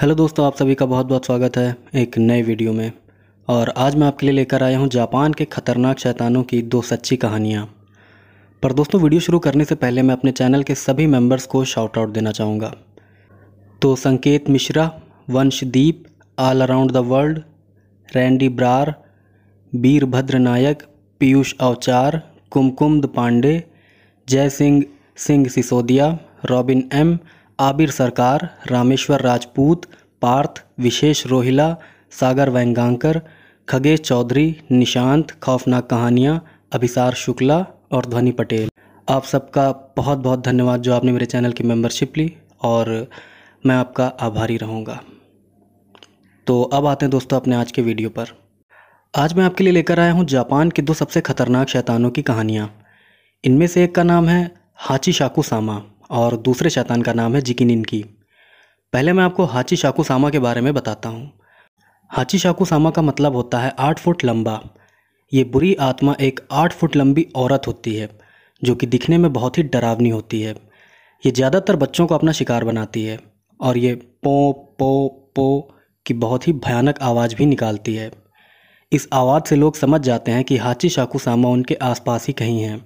hello दोस्तों आप सभी का बहुत बहुत स्वागत है एक नए वीडियो में और आज मैं आपके लिए लेकर आया हूं जापान के ख़तरनाक शैतानों की दो सच्ची कहानियां पर दोस्तों वीडियो शुरू करने से पहले मैं अपने चैनल के सभी मेंबर्स को शाउट आउट देना चाहूँगा तो Sanket Mishra Vanshdeep all around the world Randy Brar Veerbhadra Nayak Piyush Avchar Kumkumad Pandey Jai Singh Singh Sisodiya Robin M Abir Sarkar Rameshwar Rajput Partha विशेष रोहिला सागर वैंगांकर खगेश चौधरी निशांत खौफनाक कहानियाँ अभिसार शुक्ला और ध्वनि पटेल आप सबका बहुत बहुत धन्यवाद जो आपने मेरे चैनल की मेंबरशिप ली और मैं आपका आभारी रहूँगा तो अब आते हैं दोस्तों अपने आज के वीडियो पर आज मैं आपके लिए लेकर आया हूँ जापान के दो सबसे खतरनाक शैतानों की कहानियाँ इनमें से एक का नाम है हाची शाकू सामा और दूसरे शैतान का नाम है जिकिन की पहले मैं आपको हाची शाकू सामा के बारे में बताता हूँ हाची शाकू सामा का मतलब होता है आठ फुट लंबा ये बुरी आत्मा एक आठ फुट लंबी औरत होती है जो कि दिखने में बहुत ही डरावनी होती है ये ज़्यादातर बच्चों को अपना शिकार बनाती है और ये पो पो पो की बहुत ही भयानक आवाज़ भी निकालती है इस आवाज़ से लोग समझ जाते हैं कि हाची शाकू सामा उनके आसपास ही कहीं हैं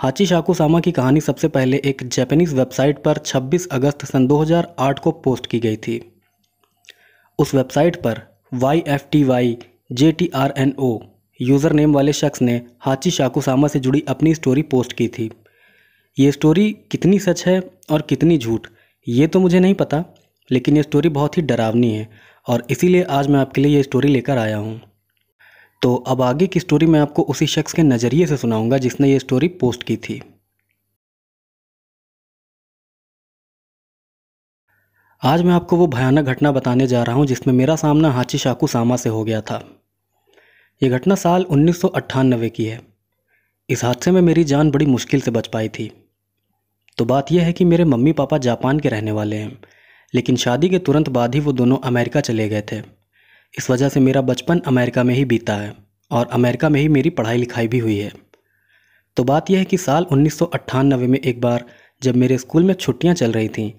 हाची सामा की कहानी सबसे पहले एक जैपनीज़ वेबसाइट पर 26 अगस्त सन 2008 को पोस्ट की गई थी उस वेबसाइट पर Y F T Y J T R N O username वाले शख्स ने हाची सामा से जुड़ी अपनी स्टोरी पोस्ट की थी ये स्टोरी कितनी सच है और कितनी झूठ ये तो मुझे नहीं पता लेकिन ये स्टोरी बहुत ही डरावनी है और इसीलिए आज मैं आपके लिए ये स्टोरी लेकर आया हूँ तो अब आगे की स्टोरी मैं आपको उसी शख्स के नज़रिए से सुनाऊंगा जिसने ये स्टोरी पोस्ट की थी आज मैं आपको वो भयानक घटना बताने जा रहा हूँ जिसमें मेरा सामना हाची शाकू सामा से हो गया था ये घटना साल उन्नीस की है इस हादसे में मेरी जान बड़ी मुश्किल से बच पाई थी तो बात यह है कि मेरे मम्मी पापा जापान के रहने वाले हैं लेकिन शादी के तुरंत बाद ही वो दोनों अमेरिका चले गए थे इस वजह से मेरा बचपन अमेरिका में ही बीता है और अमेरिका में ही मेरी पढ़ाई लिखाई भी हुई है तो बात यह है कि साल उन्नीस में एक बार जब मेरे स्कूल में छुट्टियाँ चल रही थीं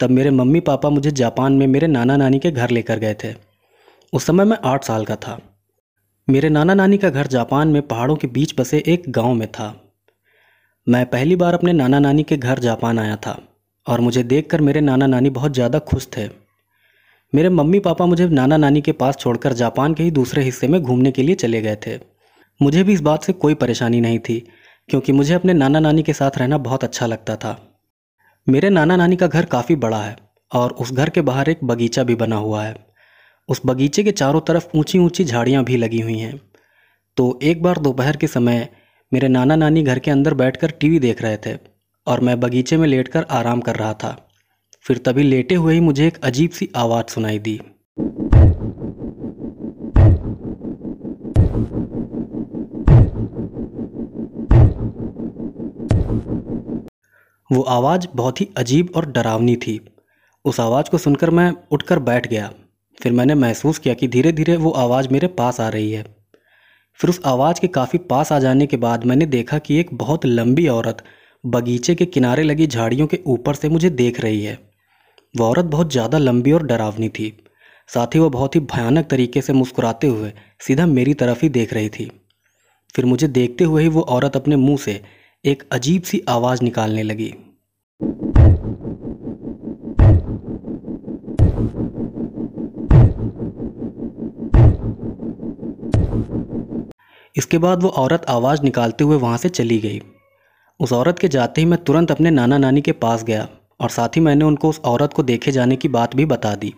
तब मेरे मम्मी पापा मुझे जापान में मेरे नाना नानी के घर लेकर गए थे उस समय मैं आठ साल का था मेरे नाना नानी का घर जापान में पहाड़ों के बीच बसे एक गांव में था मैं पहली बार अपने नाना नानी के घर जापान आया था और मुझे देखकर मेरे नाना नानी बहुत ज़्यादा खुश थे मेरे मम्मी पापा मुझे नाना नानी के पास छोड़कर जापान के ही दूसरे हिस्से में घूमने के लिए चले गए थे मुझे भी इस बात से कोई परेशानी नहीं थी क्योंकि मुझे अपने नाना नानी के साथ रहना बहुत अच्छा लगता था मेरे नाना नानी का घर काफ़ी बड़ा है और उस घर के बाहर एक बगीचा भी बना हुआ है उस बगीचे के चारों तरफ ऊंची ऊंची झाड़ियाँ भी लगी हुई हैं तो एक बार दोपहर के समय मेरे नाना नानी घर के अंदर बैठकर टीवी देख रहे थे और मैं बगीचे में लेटकर आराम कर रहा था फिर तभी लेटे हुए ही मुझे एक अजीब सी आवाज़ सुनाई दी वो आवाज़ बहुत ही अजीब और डरावनी थी उस आवाज़ को सुनकर मैं उठकर बैठ गया फिर मैंने महसूस किया कि धीरे धीरे वो आवाज़ मेरे पास आ रही है फिर उस आवाज़ के काफ़ी पास आ जाने के बाद मैंने देखा कि एक बहुत लंबी औरत बगीचे के किनारे लगी झाड़ियों के ऊपर से मुझे देख रही है वह औरत बहुत ज़्यादा लंबी और डरावनी थी साथ ही वह बहुत ही भयानक तरीके से मुस्कुराते हुए सीधा मेरी तरफ ही देख रही थी फिर मुझे देखते हुए ही वो औरत अपने मुंह से एक अजीब सी आवाज़ निकालने लगी इसके बाद वो औरत आवाज़ निकालते हुए वहाँ से चली गई उस औरत के जाते ही मैं तुरंत अपने नाना नानी के पास गया और साथ ही मैंने उनको उस औरत को देखे जाने की बात भी बता दी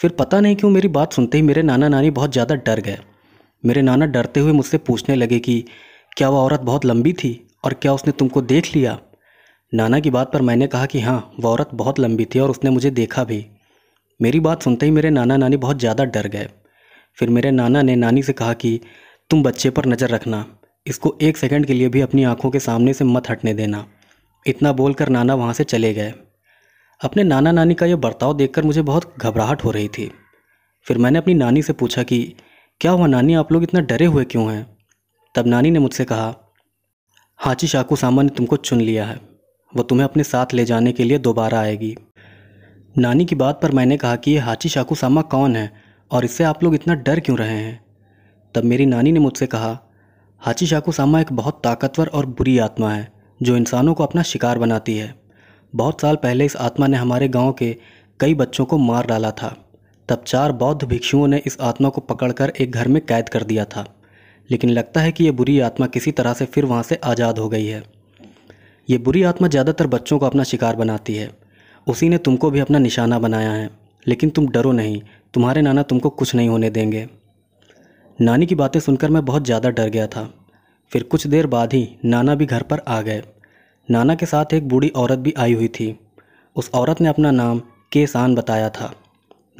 फिर पता नहीं क्यों मेरी बात सुनते ही मेरे नाना नानी बहुत ज़्यादा डर गए मेरे नाना डरते हुए मुझसे पूछने लगे कि क्या वह औरत बहुत लंबी थी और क्या उसने तुमको देख लिया नाना की बात पर मैंने कहा कि हाँ वह औरत बहुत लंबी थी और उसने मुझे देखा भी मेरी बात सुनते ही मेरे नाना नानी बहुत ज़्यादा डर गए फिर मेरे नाना ने नानी से कहा कि तुम बच्चे पर नज़र रखना इसको एक सेकंड के लिए भी अपनी आंखों के सामने से मत हटने देना इतना बोलकर नाना वहाँ से चले गए अपने नाना नानी का यह बर्ताव देखकर मुझे बहुत घबराहट हो रही थी फिर मैंने अपनी नानी से पूछा कि क्या हुआ नानी आप लोग इतना डरे हुए क्यों हैं तब नानी ने मुझसे कहा हाची शाकू सामा ने तुमको चुन लिया है वो तुम्हें अपने साथ ले जाने के लिए दोबारा आएगी नानी की बात पर मैंने कहा कि ये हाची शाकू सामा कौन है और इससे आप लोग इतना डर क्यों रहे हैं तब मेरी नानी ने मुझसे कहा हाची शाकू सामा एक बहुत ताकतवर और बुरी आत्मा है जो इंसानों को अपना शिकार बनाती है बहुत साल पहले इस आत्मा ने हमारे गांव के कई बच्चों को मार डाला था तब चार बौद्ध भिक्षुओं ने इस आत्मा को पकड़कर एक घर में कैद कर दिया था लेकिन लगता है कि यह बुरी आत्मा किसी तरह से फिर वहाँ से आज़ाद हो गई है ये बुरी आत्मा ज़्यादातर बच्चों को अपना शिकार बनाती है उसी ने तुमको भी अपना निशाना बनाया है लेकिन तुम डरो नहीं तुम्हारे नाना तुमको कुछ नहीं होने देंगे नानी की बातें सुनकर मैं बहुत ज़्यादा डर गया था फिर कुछ देर बाद ही नाना भी घर पर आ गए नाना के साथ एक बूढ़ी औरत भी आई हुई थी उस औरत ने अपना नाम केसान बताया था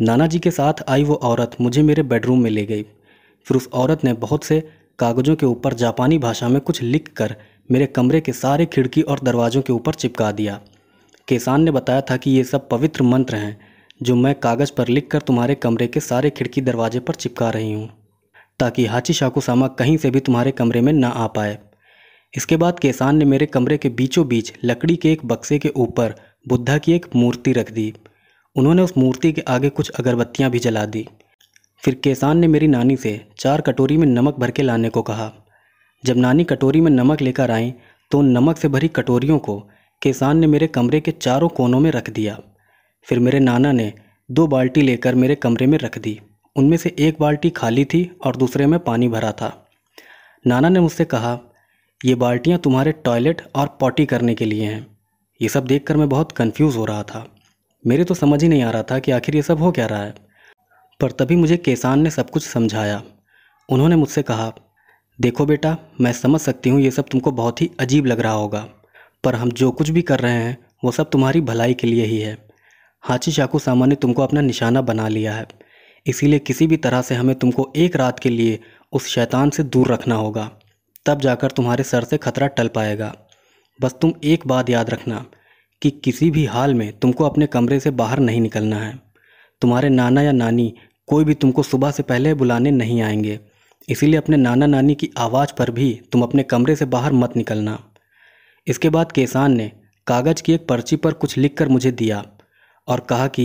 नाना जी के साथ आई वो औरत मुझे मेरे बेडरूम में ले गई फिर उस औरत ने बहुत से कागज़ों के ऊपर जापानी भाषा में कुछ लिख कर मेरे कमरे के सारे खिड़की और दरवाज़ों के ऊपर चिपका दिया केसान ने बताया था कि ये सब पवित्र मंत्र हैं जो मैं कागज़ पर लिख कर तुम्हारे कमरे के सारे खिड़की दरवाजे पर चिपका रही हूँ ताकि हाची शाकुसामा कहीं से भी तुम्हारे कमरे में ना आ पाए इसके बाद केसान ने मेरे कमरे के बीचों बीच लकड़ी के एक बक्से के ऊपर बुद्धा की एक मूर्ति रख दी उन्होंने उस मूर्ति के आगे कुछ अगरबत्तियाँ भी जला दी फिर केसान ने मेरी नानी से चार कटोरी में नमक भर के लाने को कहा जब नानी कटोरी में नमक लेकर आई तो नमक से भरी कटोरियों को किसान ने मेरे कमरे के चारों कोनों में रख दिया फिर मेरे नाना ने दो बाल्टी लेकर मेरे कमरे में रख दी उनमें से एक बाल्टी खाली थी और दूसरे में पानी भरा था नाना ने मुझसे कहा ये बाल्टियाँ तुम्हारे टॉयलेट और पॉटी करने के लिए हैं ये सब देख मैं बहुत कन्फ्यूज़ हो रहा था मेरे तो समझ ही नहीं आ रहा था कि आखिर ये सब हो क्या रहा है पर तभी मुझे केसान ने सब कुछ समझाया उन्होंने मुझसे कहा देखो बेटा मैं समझ सकती हूँ ये सब तुमको बहुत ही अजीब लग रहा होगा पर हम जो कुछ भी कर रहे हैं वो सब तुम्हारी भलाई के लिए ही है हाची चाकू सामा ने तुमको अपना निशाना बना लिया है इसीलिए किसी भी तरह से हमें तुमको एक रात के लिए उस शैतान से दूर रखना होगा तब जाकर तुम्हारे सर से खतरा टल पाएगा बस तुम एक बात याद रखना कि किसी भी हाल में तुमको अपने कमरे से बाहर नहीं निकलना है तुम्हारे नाना या नानी कोई भी तुमको सुबह से पहले बुलाने नहीं आएंगे इसीलिए अपने नाना नानी की आवाज़ पर भी तुम अपने कमरे से बाहर मत निकलना इसके बाद केसान ने कागज़ की एक पर्ची पर कुछ लिख कर मुझे दिया और कहा कि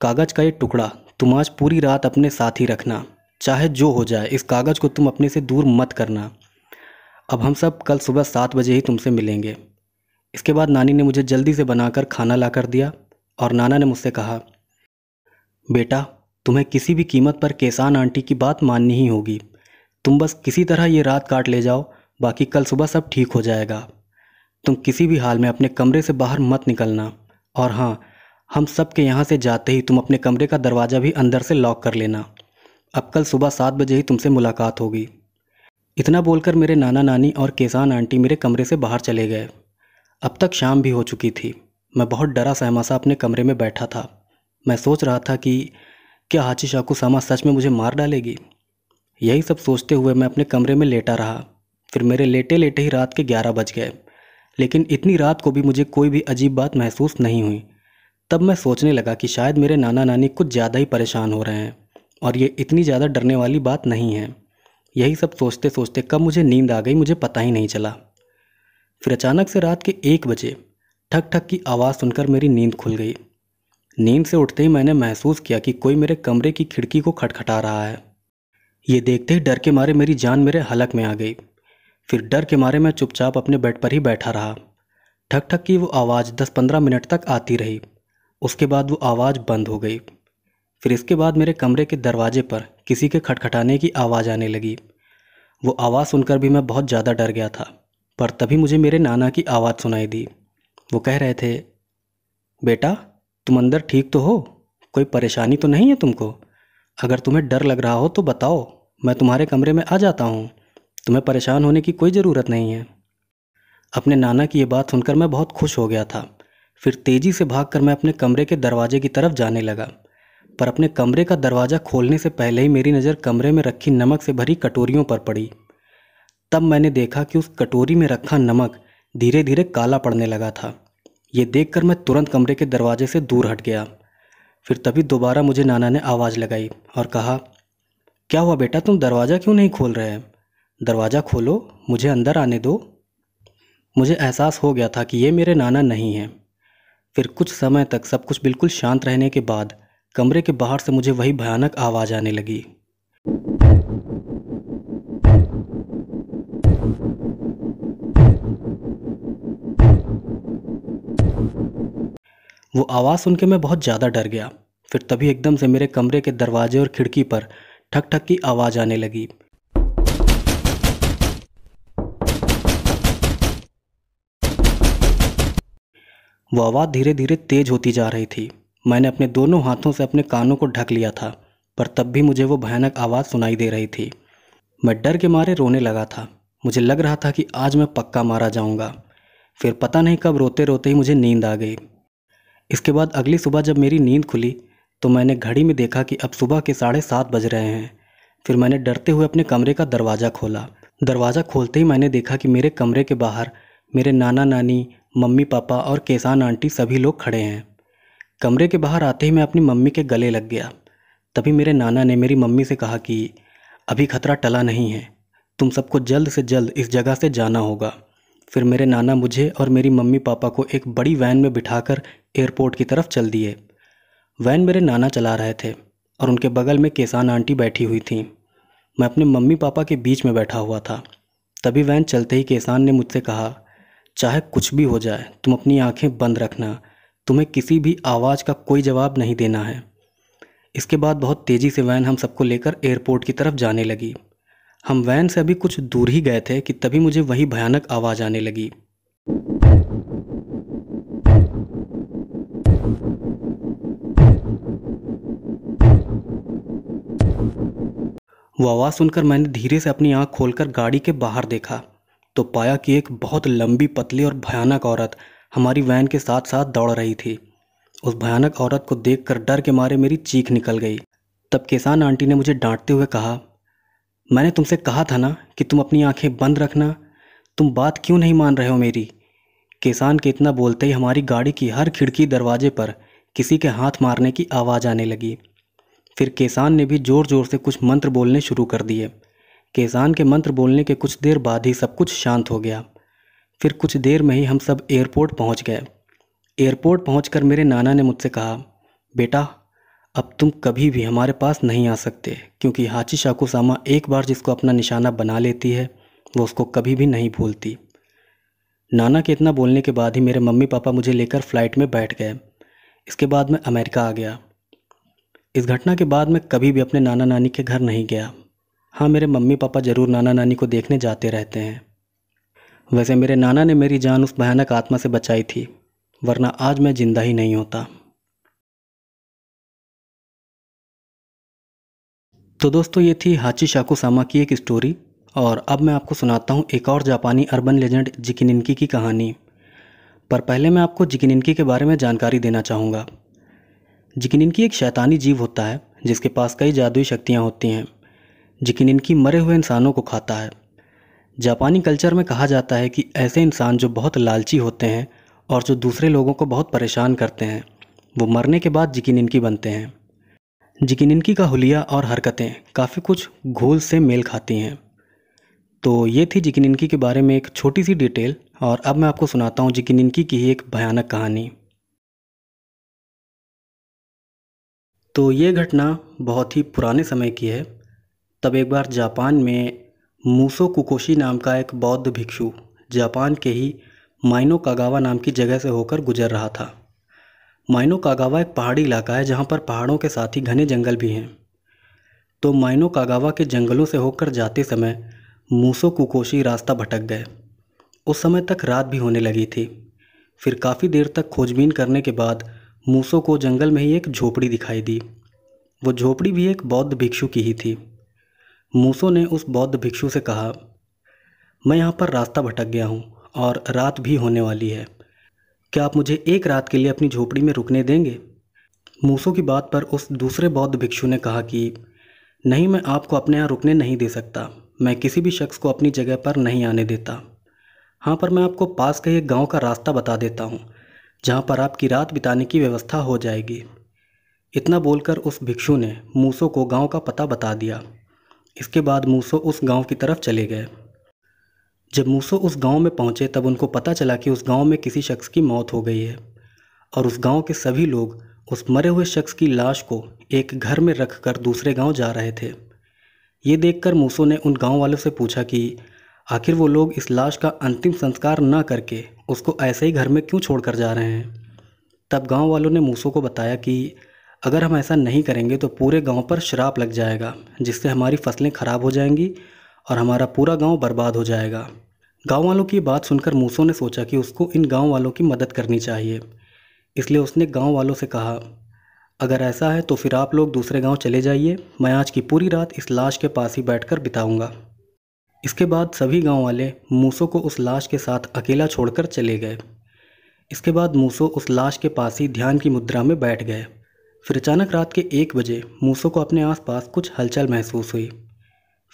कागज़ का ये टुकड़ा तुम आज पूरी रात अपने साथ ही रखना चाहे जो हो जाए इस कागज़ को तुम अपने से दूर मत करना अब हम सब कल सुबह सात बजे ही तुमसे मिलेंगे इसके बाद नानी ने मुझे जल्दी से बनाकर खाना ला कर दिया और नाना ने मुझसे कहा बेटा तुम्हें किसी भी कीमत पर केसान आंटी की बात माननी ही होगी तुम बस किसी तरह ये रात काट ले जाओ बाकी कल सुबह सब ठीक हो जाएगा तुम किसी भी हाल में अपने कमरे से बाहर मत निकलना और हाँ हम सब के यहाँ से जाते ही तुम अपने कमरे का दरवाज़ा भी अंदर से लॉक कर लेना अब कल सुबह सात बजे ही तुमसे मुलाकात होगी इतना बोलकर मेरे नाना नानी और केसान आंटी मेरे कमरे से बाहर चले गए अब तक शाम भी हो चुकी थी मैं बहुत डरा सहमा सा अपने कमरे में बैठा था मैं सोच रहा था कि क्या हाची शाकू सामा सच में मुझे मार डालेगी यही सब सोचते हुए मैं अपने कमरे में लेटा रहा फिर मेरे लेटे लेटे ही रात के ग्यारह बज गए लेकिन इतनी रात को भी मुझे कोई भी अजीब बात महसूस नहीं हुई तब मैं सोचने लगा कि शायद मेरे नाना नानी कुछ ज़्यादा ही परेशान हो रहे हैं और ये इतनी ज़्यादा डरने वाली बात नहीं है यही सब सोचते सोचते कब मुझे नींद आ गई मुझे पता ही नहीं चला फिर अचानक से रात के एक बजे ठक ठक की आवाज़ सुनकर मेरी नींद खुल गई नींद से उठते ही मैंने महसूस किया कि कोई मेरे कमरे की खिड़की को खटखटा रहा है ये देखते ही डर के मारे मेरी जान मेरे हलक में आ गई फिर डर के मारे मैं चुपचाप अपने बेड पर ही बैठा रहा ठक ठक की वो आवाज़ दस पंद्रह मिनट तक आती रही उसके बाद वो आवाज़ बंद हो गई फिर इसके बाद मेरे कमरे के दरवाजे पर किसी के खटखटाने की आवाज़ आने लगी वो आवाज़ सुनकर भी मैं बहुत ज़्यादा डर गया था पर तभी मुझे मेरे नाना की आवाज़ सुनाई दी वो कह रहे थे बेटा तुम अंदर ठीक तो हो कोई परेशानी तो नहीं है तुमको अगर तुम्हें डर लग रहा हो तो बताओ मैं तुम्हारे कमरे में आ जाता हूँ तुम्हें परेशान होने की कोई ज़रूरत नहीं है अपने नाना की ये बात सुनकर मैं बहुत खुश हो गया था फिर तेज़ी से भागकर मैं अपने कमरे के दरवाजे की तरफ जाने लगा पर अपने कमरे का दरवाज़ा खोलने से पहले ही मेरी नज़र कमरे में रखी नमक से भरी कटोरियों पर पड़ी तब मैंने देखा कि उस कटोरी में रखा नमक धीरे धीरे काला पड़ने लगा था ये देखकर मैं तुरंत कमरे के दरवाजे से दूर हट गया फिर तभी दोबारा मुझे नाना ने आवाज़ लगाई और कहा क्या हुआ बेटा तुम दरवाज़ा क्यों नहीं खोल रहे दरवाज़ा खोलो मुझे अंदर आने दो मुझे एहसास हो गया था कि ये मेरे नाना नहीं हैं फिर कुछ समय तक सब कुछ बिल्कुल शांत रहने के बाद कमरे के बाहर से मुझे वही भयानक आवाज़ आने लगी वो आवाज़ सुन के मैं बहुत ज़्यादा डर गया फिर तभी एकदम से मेरे कमरे के दरवाजे और खिड़की पर ठक ठक की आवाज़ आने लगी वह आवाज़ धीरे धीरे तेज होती जा रही थी मैंने अपने दोनों हाथों से अपने कानों को ढक लिया था पर तब भी मुझे वो भयानक आवाज़ सुनाई दे रही थी मैं डर के मारे रोने लगा था मुझे लग रहा था कि आज मैं पक्का मारा जाऊंगा फिर पता नहीं कब रोते रोते ही मुझे नींद आ गई इसके बाद अगली सुबह जब मेरी नींद खुली तो मैंने घड़ी में देखा कि अब सुबह के साढ़े सात बज रहे हैं फिर मैंने डरते हुए अपने कमरे का दरवाज़ा खोला दरवाज़ा खोलते ही मैंने देखा कि मेरे कमरे के बाहर मेरे नाना नानी मम्मी पापा और केसान आंटी सभी लोग खड़े हैं कमरे के बाहर आते ही मैं अपनी मम्मी के गले लग गया तभी मेरे नाना ने मेरी मम्मी से कहा कि अभी खतरा टला नहीं है तुम सबको जल्द से जल्द इस जगह से जाना होगा फिर मेरे नाना मुझे और मेरी मम्मी पापा को एक बड़ी वैन में बिठाकर एयरपोर्ट की तरफ चल दिए वैन मेरे नाना चला रहे थे और उनके बगल में केसान आंटी बैठी हुई थी मैं अपने मम्मी पापा के बीच में बैठा हुआ था तभी वैन चलते ही केसान ने मुझसे कहा चाहे कुछ भी हो जाए तुम अपनी आंखें बंद रखना तुम्हें किसी भी आवाज़ का कोई जवाब नहीं देना है इसके बाद बहुत तेज़ी से वैन हम सबको लेकर एयरपोर्ट की तरफ जाने लगी हम वैन से अभी कुछ दूर ही गए थे कि तभी मुझे वही भयानक आवाज़ आने लगी वो आवाज़ सुनकर मैंने धीरे से अपनी आंख खोलकर गाड़ी के बाहर देखा तो पाया कि एक बहुत लंबी पतली और भयानक औरत हमारी वैन के साथ साथ दौड़ रही थी उस भयानक औरत को देख डर के मारे मेरी चीख निकल गई तब किसान आंटी ने मुझे डांटते हुए कहा मैंने तुमसे कहा था ना कि तुम अपनी आंखें बंद रखना तुम बात क्यों नहीं मान रहे हो मेरी किसान के इतना बोलते ही हमारी गाड़ी की हर खिड़की दरवाजे पर किसी के हाथ मारने की आवाज़ आने लगी फिर किसान ने भी ज़ोर ज़ोर से कुछ मंत्र बोलने शुरू कर दिए केजान के मंत्र बोलने के कुछ देर बाद ही सब कुछ शांत हो गया फिर कुछ देर में ही हम सब एयरपोर्ट पहुंच गए एयरपोर्ट पहुँच मेरे नाना ने मुझसे कहा बेटा अब तुम कभी भी हमारे पास नहीं आ सकते क्योंकि हाची शाकु सामा एक बार जिसको अपना निशाना बना लेती है वो उसको कभी भी नहीं भूलती नाना के इतना बोलने के बाद ही मेरे मम्मी पापा मुझे लेकर फ्लाइट में बैठ गए इसके बाद मैं अमेरिका आ गया इस घटना के बाद मैं कभी भी अपने नाना नानी के घर नहीं गया हाँ मेरे मम्मी पापा ज़रूर नाना नानी को देखने जाते रहते हैं वैसे मेरे नाना ने मेरी जान उस भयानक आत्मा से बचाई थी वरना आज मैं ज़िंदा ही नहीं होता तो दोस्तों ये थी हाची शाकू सामा की एक स्टोरी और अब मैं आपको सुनाता हूँ एक और जापानी अर्बन लेजेंड जिकिनिनकी की कहानी पर पहले मैं आपको जिकिनिनकी के बारे में जानकारी देना चाहूँगा जिकिनिनकी एक शैतानी जीव होता है जिसके पास कई जादुई शक्तियाँ होती हैं लेकिन इनकी मरे हुए इंसानों को खाता है जापानी कल्चर में कहा जाता है कि ऐसे इंसान जो बहुत लालची होते हैं और जो दूसरे लोगों को बहुत परेशान करते हैं वो मरने के बाद यकीन इनकी बनते हैं जिकिनिनकी इनकी का हुलिया और हरकतें काफ़ी कुछ घोल से मेल खाती हैं तो ये थी यकीन इनकी के बारे में एक छोटी सी डिटेल और अब मैं आपको सुनाता हूँ यकीन इनकी की ही एक भयानक कहानी तो ये घटना बहुत ही पुराने समय की है तब एक बार जापान में मूसो कुकोशी नाम का एक बौद्ध भिक्षु जापान के ही माइनो कागावा नाम की जगह से होकर गुजर रहा था माइनो कागावा एक पहाड़ी इलाका है जहाँ पर पहाड़ों के साथ ही घने जंगल भी हैं तो माइनो कागावा के जंगलों से होकर जाते समय मूसो कुकोशी रास्ता भटक गए उस समय तक रात भी होने लगी थी फिर काफ़ी देर तक खोजबीन करने के बाद मूसो को जंगल में ही एक झोपड़ी दिखाई दी वो झोपड़ी भी एक बौद्ध भिक्षु की ही थी मूसो ने उस बौद्ध भिक्षु से कहा मैं यहाँ पर रास्ता भटक गया हूँ और रात भी होने वाली है क्या आप मुझे एक रात के लिए अपनी झोपड़ी में रुकने देंगे मूसो की बात पर उस दूसरे बौद्ध भिक्षु ने कहा कि नहीं मैं आपको अपने यहाँ रुकने नहीं दे सकता मैं किसी भी शख्स को अपनी जगह पर नहीं आने देता हाँ पर मैं आपको पास के एक गांव का रास्ता बता देता हूँ जहाँ पर आपकी रात बिताने की व्यवस्था हो जाएगी इतना बोलकर उस भिक्षु ने मूसो को गांव का पता बता दिया इसके बाद मूसो उस गांव की तरफ चले गए जब मूसो उस गांव में पहुंचे तब उनको पता चला कि उस गांव में किसी शख्स की मौत हो गई है और उस गांव के सभी लोग उस मरे हुए शख्स की लाश को एक घर में रख कर दूसरे गांव जा रहे थे ये देखकर मूसो ने उन गांव वालों से पूछा कि आखिर वो लोग इस लाश का अंतिम संस्कार न करके उसको ऐसे ही घर में क्यों छोड़ कर जा रहे हैं तब गांव वालों ने मूसो को बताया कि अगर हम ऐसा नहीं करेंगे तो पूरे गांव पर श्राप लग जाएगा जिससे हमारी फसलें खराब हो जाएंगी और हमारा पूरा गांव बर्बाद हो जाएगा गांव वालों की बात सुनकर मूसो ने सोचा कि उसको इन गांव वालों की मदद करनी चाहिए इसलिए उसने गांव वालों से कहा अगर ऐसा है तो फिर आप लोग दूसरे गाँव चले जाइए मैं आज की पूरी रात इस लाश के पास ही बैठ बिताऊंगा इसके बाद सभी गाँव वाले मूसो को उस लाश के साथ अकेला छोड़कर चले गए इसके बाद मूसो उस लाश के पास ही ध्यान की मुद्रा में बैठ गए फिर अचानक रात के एक बजे मूसो को अपने आसपास कुछ हलचल महसूस हुई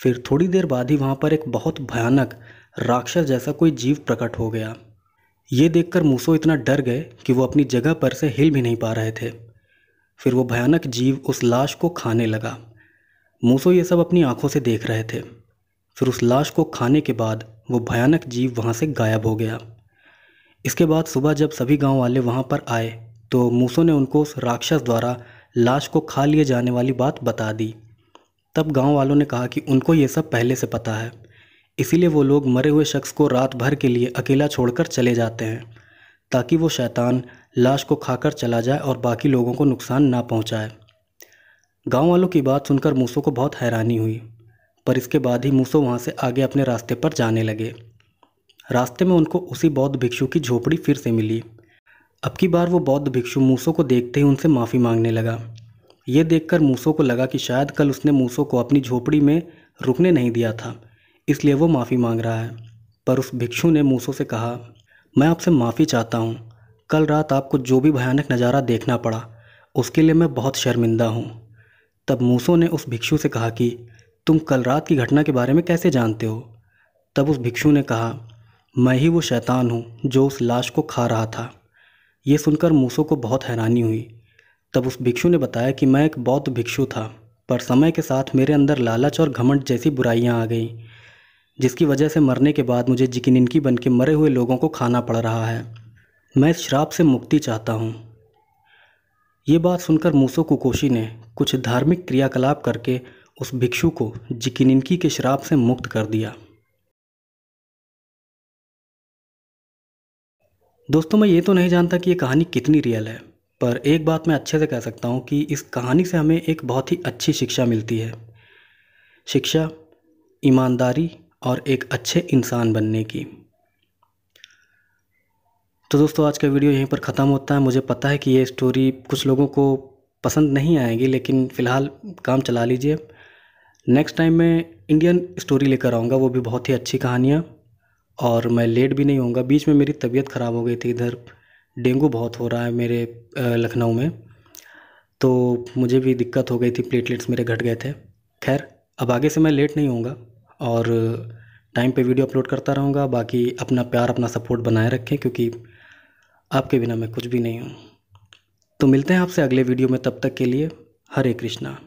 फिर थोड़ी देर बाद ही वहाँ पर एक बहुत भयानक राक्षस जैसा कोई जीव प्रकट हो गया ये देखकर मूसो इतना डर गए कि वो अपनी जगह पर से हिल भी नहीं पा रहे थे फिर वो भयानक जीव उस लाश को खाने लगा मूसो ये सब अपनी आंखों से देख रहे थे फिर उस लाश को खाने के बाद वो भयानक जीव वहाँ से गायब हो गया इसके बाद सुबह जब सभी गांव वाले वहाँ पर आए तो मूसो ने उनको उस राक्षस द्वारा लाश को खा लिए जाने वाली बात बता दी तब गांव वालों ने कहा कि उनको ये सब पहले से पता है इसीलिए वो लोग मरे हुए शख्स को रात भर के लिए अकेला छोड़कर चले जाते हैं ताकि वो शैतान लाश को खाकर चला जाए और बाकी लोगों को नुकसान ना पहुंचाए गांव वालों की बात सुनकर मूसो को बहुत हैरानी हुई पर इसके बाद ही मूसो वहाँ से आगे अपने रास्ते पर जाने लगे रास्ते में उनको उसी बौद्ध भिक्षु की झोपड़ी फिर से मिली अब की बार वो बौद्ध भिक्षु मूसो को देखते ही उनसे माफ़ी मांगने लगा ये देखकर मूसो को लगा कि शायद कल उसने मूसो को अपनी झोपड़ी में रुकने नहीं दिया था इसलिए वो माफ़ी मांग रहा है पर उस भिक्षु ने मूसो से कहा मैं आपसे माफ़ी चाहता हूँ कल रात आपको जो भी भयानक नज़ारा देखना पड़ा उसके लिए मैं बहुत शर्मिंदा हूँ तब मूसो ने उस भिक्षु से कहा कि तुम कल रात की घटना के बारे में कैसे जानते हो तब उस भिक्षु ने कहा मैं ही वो शैतान हूँ जो उस लाश को खा रहा था ये सुनकर मूसो को बहुत हैरानी हुई तब उस भिक्षु ने बताया कि मैं एक बौद्ध भिक्षु था पर समय के साथ मेरे अंदर लालच और घमंड जैसी बुराइयाँ आ गईं जिसकी वजह से मरने के बाद मुझे जिकिनिनकी बन के मरे हुए लोगों को खाना पड़ रहा है मैं इस श्राप से मुक्ति चाहता हूँ ये बात सुनकर मूसो कुकोशी ने कुछ धार्मिक क्रियाकलाप करके उस भिक्षु को जिकिनिनकी के श्राप से मुक्त कर दिया दोस्तों मैं ये तो नहीं जानता कि ये कहानी कितनी रियल है पर एक बात मैं अच्छे से कह सकता हूँ कि इस कहानी से हमें एक बहुत ही अच्छी शिक्षा मिलती है शिक्षा ईमानदारी और एक अच्छे इंसान बनने की तो दोस्तों आज का वीडियो यहीं पर ख़त्म होता है मुझे पता है कि ये स्टोरी कुछ लोगों को पसंद नहीं आएगी लेकिन फ़िलहाल काम चला लीजिए नेक्स्ट टाइम मैं इंडियन स्टोरी लेकर आऊँगा वो भी बहुत ही अच्छी कहानियाँ और मैं लेट भी नहीं होऊंगा बीच में मेरी तबीयत ख़राब हो गई थी इधर डेंगू बहुत हो रहा है मेरे लखनऊ में तो मुझे भी दिक्कत हो गई थी प्लेटलेट्स मेरे घट गए थे खैर अब आगे से मैं लेट नहीं होऊंगा और टाइम पे वीडियो अपलोड करता रहूँगा बाकी अपना प्यार अपना सपोर्ट बनाए रखें क्योंकि आपके बिना मैं कुछ भी नहीं हूँ तो मिलते हैं आपसे अगले वीडियो में तब तक के लिए हरे कृष्णा